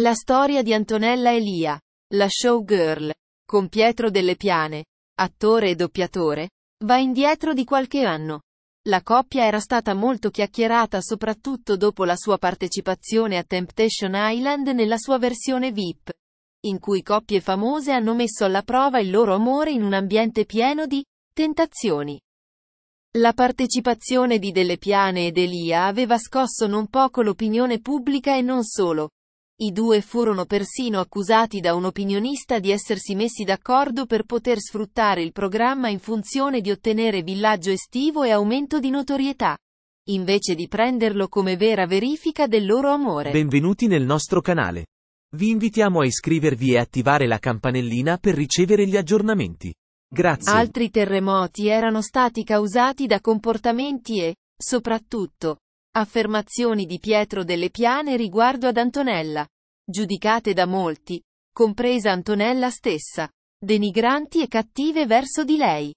La storia di Antonella Elia, la showgirl, con Pietro Delle Piane, attore e doppiatore, va indietro di qualche anno. La coppia era stata molto chiacchierata soprattutto dopo la sua partecipazione a Temptation Island nella sua versione VIP, in cui coppie famose hanno messo alla prova il loro amore in un ambiente pieno di tentazioni. La partecipazione di Delle Piane ed Elia aveva scosso non poco l'opinione pubblica e non solo, i due furono persino accusati da un opinionista di essersi messi d'accordo per poter sfruttare il programma in funzione di ottenere villaggio estivo e aumento di notorietà invece di prenderlo come vera verifica del loro amore. Benvenuti nel nostro canale. Vi invitiamo a iscrivervi e attivare la campanellina per ricevere gli aggiornamenti. Grazie. Altri terremoti erano stati causati da comportamenti e, soprattutto, affermazioni di Pietro delle Piane riguardo ad Antonella giudicate da molti, compresa Antonella stessa, denigranti e cattive verso di lei.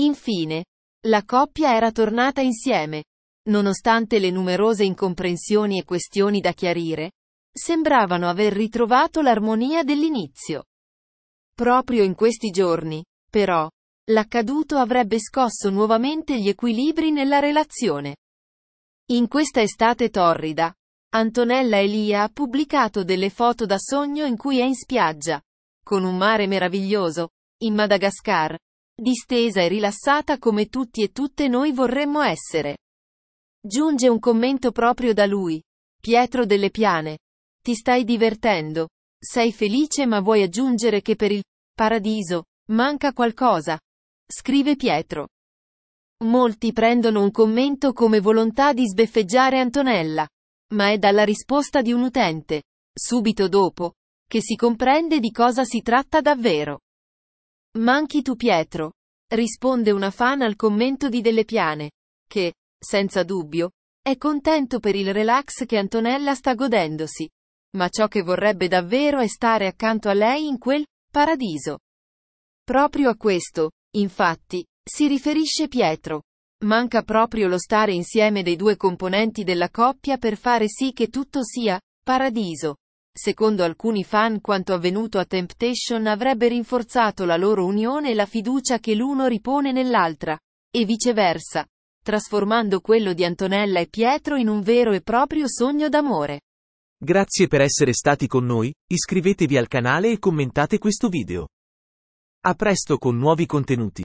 Infine, la coppia era tornata insieme. Nonostante le numerose incomprensioni e questioni da chiarire, sembravano aver ritrovato l'armonia dell'inizio. Proprio in questi giorni, però, l'accaduto avrebbe scosso nuovamente gli equilibri nella relazione. In questa estate torrida, Antonella Elia ha pubblicato delle foto da sogno in cui è in spiaggia, con un mare meraviglioso, in Madagascar, distesa e rilassata come tutti e tutte noi vorremmo essere. Giunge un commento proprio da lui. Pietro delle Piane. Ti stai divertendo. Sei felice ma vuoi aggiungere che per il paradiso manca qualcosa. Scrive Pietro. Molti prendono un commento come volontà di sbeffeggiare Antonella ma è dalla risposta di un utente, subito dopo, che si comprende di cosa si tratta davvero. Manchi tu Pietro, risponde una fan al commento di Delle Piane, che, senza dubbio, è contento per il relax che Antonella sta godendosi, ma ciò che vorrebbe davvero è stare accanto a lei in quel paradiso. Proprio a questo, infatti, si riferisce Pietro, Manca proprio lo stare insieme dei due componenti della coppia per fare sì che tutto sia paradiso. Secondo alcuni fan quanto avvenuto a Temptation avrebbe rinforzato la loro unione e la fiducia che l'uno ripone nell'altra, e viceversa, trasformando quello di Antonella e Pietro in un vero e proprio sogno d'amore. Grazie per essere stati con noi, iscrivetevi al canale e commentate questo video. A presto con nuovi contenuti.